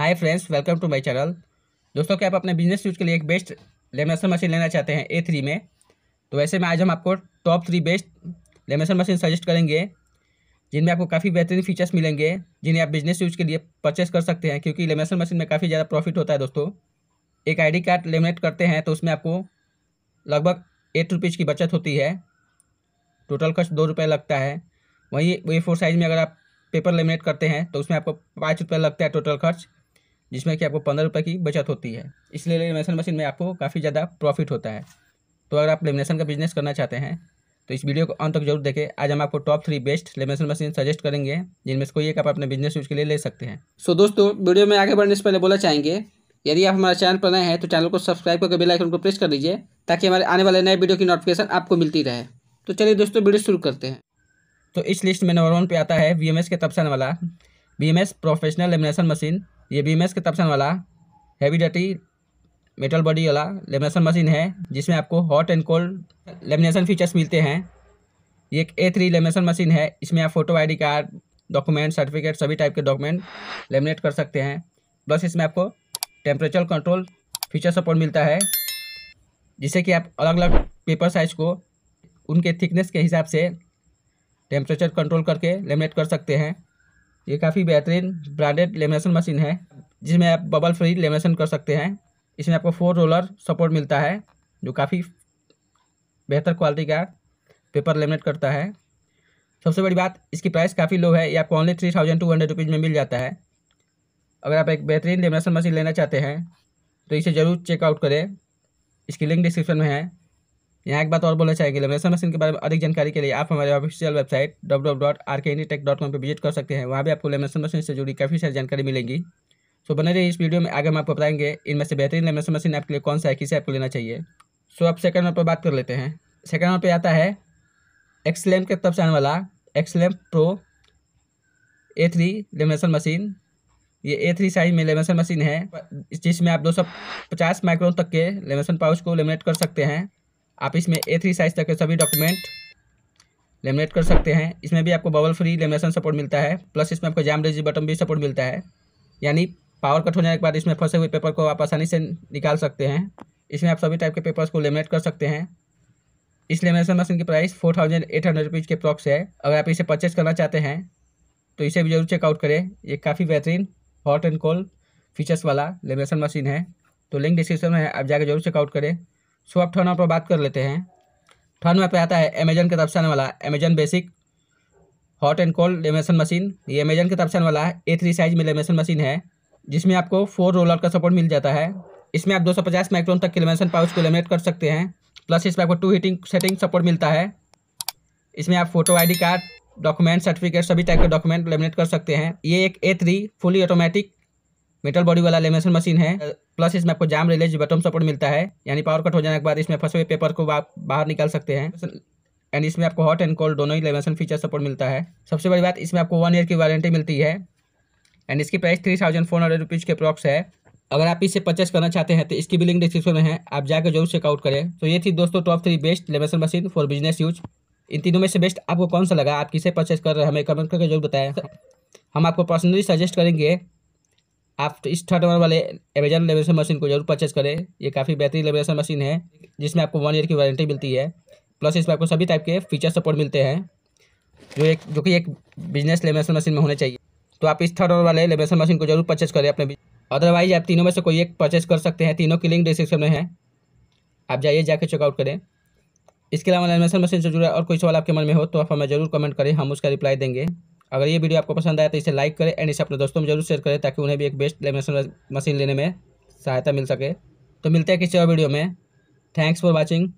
hi friends welcome to my channel दोस्तों क्या आप अपने बिजनेस यूज के लिए एक बेस्ट लेमिनेशन मशीन लेना चाहते हैं ए थ्री में तो वैसे में आज हम आपको top three best lamination machine suggest करेंगे जिनमें आपको काफ़ी बेहतरीन फीचर्स मिलेंगे जिन्हें आप बिजनेस यूज के लिए परचेस कर सकते हैं क्योंकि लेमिनेशन मशीन में काफ़ी ज़्यादा प्रॉफिट होता है दोस्तों एक आई कार्ड लेमिनेट करते हैं तो उसमें आपको लगभग एट रुपीज़ की बचत होती है टोटल खर्च दो रुपये लगता है वहीं वे फोर साइज़ में अगर आप पेपर लेमिनेट करते हैं तो उसमें आपको पाँच रुपये लगता है टोटल खर्च जिसमें कि आपको पंद्रह रुपये की बचत होती है इसलिए लेमिनेशन मशीन में आपको काफ़ी ज़्यादा प्रॉफिट होता है तो अगर आप लेमिनेशन का बिजनेस करना चाहते हैं तो इस वीडियो को अंत तक जरूर देखें आज हम आपको top three best lamination machine suggest करेंगे जिनमें से कोई एक आप अपने बिजनेस यूज के लिए ले सकते हैं सो so, दोस्तों वीडियो में आगे बढ़ने से पहले बोला चाहेंगे यदि आप हमारे चैनल पर नए हैं तो चैनल को सब्सक्राइब करके बेल आइकन को प्रेस कर दीजिए ताकि हमारे आने वाले नए वीडियो की नोटिफिकेशन आपको मिलती रहे तो चलिए दोस्तों वीडियो शुरू करते हैं तो इस लिस्ट में नंबर वन पर आता है वी के तबसन वाला वी प्रोफेशनल लेमिनेशन मशीन ये बी के तपसन वाला हैवी डटी मेटल बॉडी वाला लेमिनेशन मशीन है जिसमें आपको hot and cold lamination features मिलते हैं ये एक ए थ्री लेमिनेशन मशीन है इसमें आप photo ID card document certificate सभी टाइप के डॉक्यूमेंट लेमिनेट कर सकते हैं प्लस इसमें आपको टेम्परेचर कंट्रोल फीचर सपोर्ट मिलता है जिससे कि आप अलग अलग पेपर साइज को उनके थिकनेस के हिसाब से टेम्परेचर कंट्रोल करके लेमिनेट कर सकते हैं ये काफ़ी बेहतरीन ब्रांडेड लेमिनेशन मशीन है जिसमें आप बबल फ्री लेमिनेशन कर सकते हैं इसमें आपको फोर रोलर सपोर्ट मिलता है जो काफ़ी बेहतर क्वालिटी का पेपर लेमिनेट करता है सबसे बड़ी बात इसकी प्राइस काफ़ी लो है ये आपको only three thousand two hundred rupees में मिल जाता है अगर आप एक बेहतरीन लेमिनेशन मशीन लेना चाहते हैं तो इसे ज़रूर चेकआउट करें इसकी लिंक डिस्क्रिप्शन में है यहाँ एक बात और बोलना चाहेंगे लेमिनेशन मशीन के बारे में अधिक जानकारी के लिए आप हमारे official website W dot tech dot com पर विजिट कर सकते हैं वहाँ भी आपको लेमिनेशन मशीन से जुड़ी काफ़ी सारी जानकारी मिलेगी सो बने रहिए इस वीडियो में आगे हम आपको बताएंगे इनमें से बेहतरीन लेमिनेशन मशीन आपके लिए कौन सा है किसे आपको लेना चाहिए सो आप सेकंड नंबर पर बात कर लेते हैं सेकंड नंबर पर आता है एक्सलेम के तरफ से आने वाला Excelam pro A three lamination machine ये ए थ्री साइज में लेमिनेशन मशीन है जिसमें आप दो सौ पचास माइक्रोन तक के लेमिनेशन पाउच को लेमिनेट कर सकते हैं आप इसमें ए थ्री साइज तक के सभी डॉक्यूमेंट लेमिनेट कर सकते हैं इसमें भी आपको बबल फ्री लेमिनेशन सपोर्ट मिलता है प्लस इसमें आपको जैम रेजी बटन भी सपोर्ट मिलता है यानी पावर कट होने के बाद इसमें फंसे हुए पेपर को आप आसानी से निकाल सकते हैं इसमें आप सभी टाइप के पेपर्स को लेमिनेट कर सकते हैं इस लेमिनेशन मशीन की price four thousand eight hundred rupees के प्रॉक्स है अगर आप इसे परचेज करना चाहते हैं तो इसे भी जरूर चेकआउट करें ये काफ़ी बेहतरीन हॉट एंड कोल्ड फीचर्स वाला लेमिनेशन मशीन है तो लिंक डिस्क्रिप्शन में है आप जाकर जरूर चेकआउट करें स्वैप टर्नर पर बात कर लेते हैं में पे आता है अमेजन के तरफ से आने वाला Amazon basic hot and cold lamination machine ये अमेजन के तरफ से आने वाला ए थ्री साइज में लेमेशन मशीन है जिसमें आपको फोर रोलर का सपोर्ट मिल जाता है इसमें आप 250 माइक्रोन तक के लेमेशन पाउच को लेमिनेट कर सकते हैं प्लस इसमें आपको टू हीटिंग सेटिंग सपोर्ट मिलता है इसमें आप photo ID card document certificate सभी टाइप के डॉक्यूमेंट लेमिनेट कर सकते हैं ये एक A three fully automatic metal body वाला लेमिनेशन मशीन है प्लस इसमें आपको जाम रिलेज बटन सपोर्ट मिलता है यानी पावर कट हो जाने के बाद इसमें फंसे हुए पेपर को आप बाहर निकाल सकते हैं एंड इसमें आपको हॉट एंड कोल्ड दोनों ही लेवेंसन फीचर सपोर्ट मिलता है सबसे बड़ी बात इसमें आपको वन ईयर की वारंटी मिलती है एंड इसकी price three thousand four hundred rupees के प्रॉक्स है अगर आप इसे परचेस करना चाहते हैं तो इसकी बिलिंग डिस्क्रिप्शन में है आप जाकर जरूर चेकआउट करें तो ये थी दोस्तों top three best lamination machine for business use इन तीनों में से बेस्ट आपको कौन सा लगा आप किसे परचेस कर रहे हैं हमें कमेंट करके जरूर बताएं हम आपको पर्सनली सजेस्ट करेंगे आप इस थर्ड ओनर वाले अमेजन लेबरेशन मशीन को जरूर परचेज करें ये काफ़ी बेहतरीन लेबरेशन मशीन है जिसमें आपको वन ईयर की वारंटी मिलती है प्लस इसमें आपको सभी टाइप के फीचर सपोर्ट मिलते हैं जो एक जो कि एक बिजनेस लेबरेशन मशीन में होने चाहिए तो आप इस थर्ड ओनर वाले लेबरेशन मशीन को जरूर परचेज करें अपने अदरवाइज आप तीनों में से कोई एक परचेज कर सकते हैं तीनों की लिंक डिस्क्रिप्शन में है आप जाइए जाके चेकआउट करें इसके अलावा लेबरेशन मशीन से जुड़ा और कोई सवाल आपके मन में हो तो आप हमें जरूर कमेंट करें हम उसका रिप्लाई देंगे अगर ये वीडियो आपको पसंद आया तो इसे लाइक करें एंड इसे अपने दोस्तों में जरूर शेयर करें ताकि उन्हें भी एक बेस्ट लेमिनेशन मशीन लेने में सहायता मिल सके तो मिलते हैं किसी और वीडियो में थैंक्स फॉर वॉचिंग